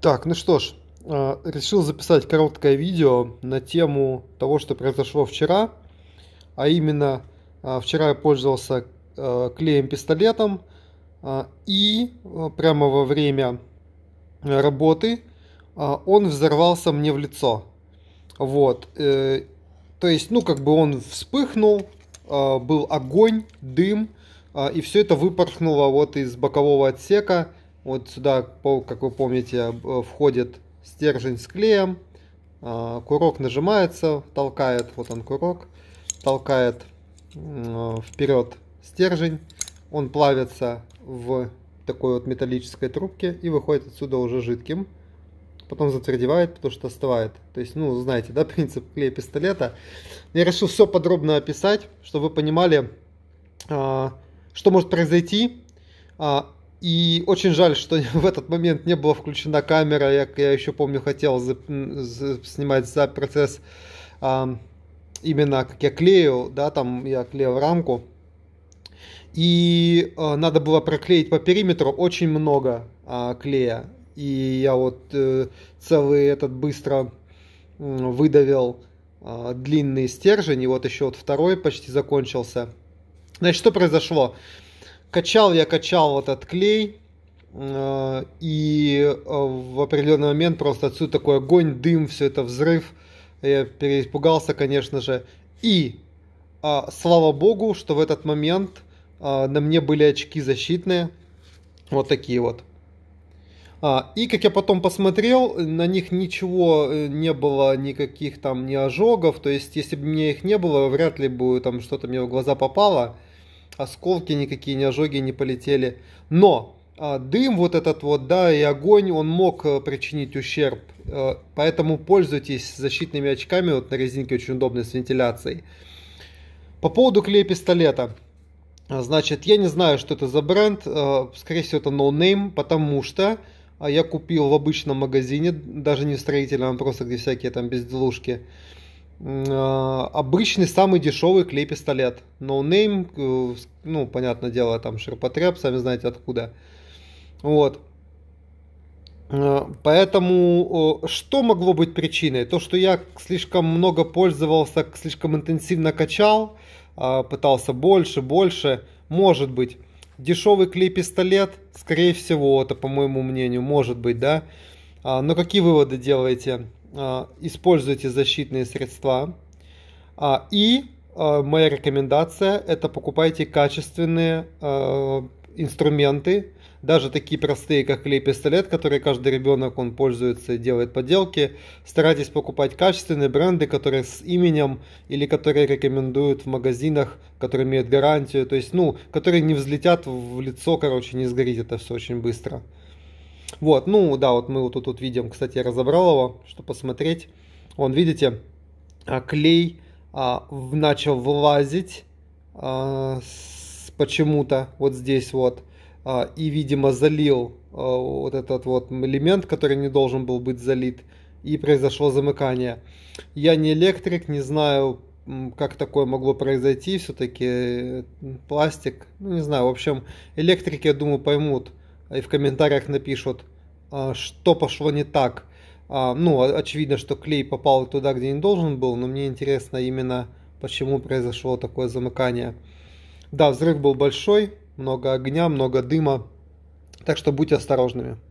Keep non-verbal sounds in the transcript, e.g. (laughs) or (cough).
Так, ну что ж, э, решил записать короткое видео на тему того, что произошло вчера. А именно, э, вчера я пользовался э, клеем-пистолетом и прямо во время работы он взорвался мне в лицо. Вот. То есть, ну, как бы он вспыхнул, был огонь, дым, и все это выпорхнуло вот из бокового отсека вот сюда, как вы помните, э, входит стержень с клеем. А, курок нажимается, толкает, вот он курок, толкает э, вперед стержень. Он плавится в такой вот металлической трубке и выходит отсюда уже жидким. Потом затвердевает, потому что остывает. То есть, ну, знаете, да, (laughs) принцип клея пистолета. Я решил все подробно описать, чтобы вы понимали, а, что может произойти а, и очень жаль, что (laughs) в этот момент не была включена камера. Я, я еще помню, хотел за, за, снимать за процесс а, именно как я клею, да, там я клею рамку. И а, надо было проклеить по периметру очень много а, клея. И я вот э, целый этот быстро э, выдавил э, длинный стержень. И вот еще вот второй почти закончился. Значит, что произошло? Качал я качал этот клей, э, и э, в определенный момент просто отсюда такой огонь, дым, все это взрыв. Я переиспугался, конечно же. И а, слава богу, что в этот момент а, на мне были очки защитные. Вот такие вот. А, и как я потом посмотрел, на них ничего э, не было, никаких там ни ожогов. То есть, если бы мне их не было, вряд ли бы там что-то мне в глаза попало осколки никакие, ни ожоги не полетели. Но а, дым вот этот вот, да, и огонь, он мог а, причинить ущерб. А, поэтому пользуйтесь защитными очками, вот на резинке очень удобно с вентиляцией. По поводу клея пистолета. А, значит, я не знаю, что это за бренд, э, скорее всего это No Name, потому что а, я купил в обычном магазине, даже не в строительном, а просто где всякие там безделушки. А, обычный самый дешевый клей пистолет. No name, э, ну, понятное дело, там ширпотреб, сами знаете откуда. Вот. Э, поэтому что могло быть причиной? То, что я слишком много пользовался, слишком интенсивно качал, а, пытался больше, больше, может быть. Дешевый клей-пистолет, скорее всего, это по моему мнению, может быть, да. А, но какие выводы делаете? А, используйте защитные средства. А, и а, моя рекомендация – это покупайте качественные инструменты, даже такие простые, как клей-пистолет, который каждый ребенок, он пользуется и делает подделки. Старайтесь покупать качественные бренды, которые с именем или которые рекомендуют в магазинах, которые имеют гарантию, то есть, ну, которые не взлетят в лицо, короче, не сгорит это все очень быстро. Вот, ну да, вот мы вот тут вот видим, кстати, я разобрал его, чтобы посмотреть. Он, видите, а, клей а, начал вылазить а, почему-то вот здесь вот. А, и, видимо, залил а, вот этот вот элемент, который не должен был быть залит. И произошло замыкание. Я не электрик, не знаю, как такое могло произойти. Все-таки э, пластик, ну не знаю, в общем, электрики, я думаю, поймут и в комментариях напишут, а, что пошло не так. А, ну, очевидно, что клей попал туда, где не должен был, но мне интересно именно, почему произошло такое замыкание. Да, взрыв был большой, много огня, много дыма, так что будьте осторожными.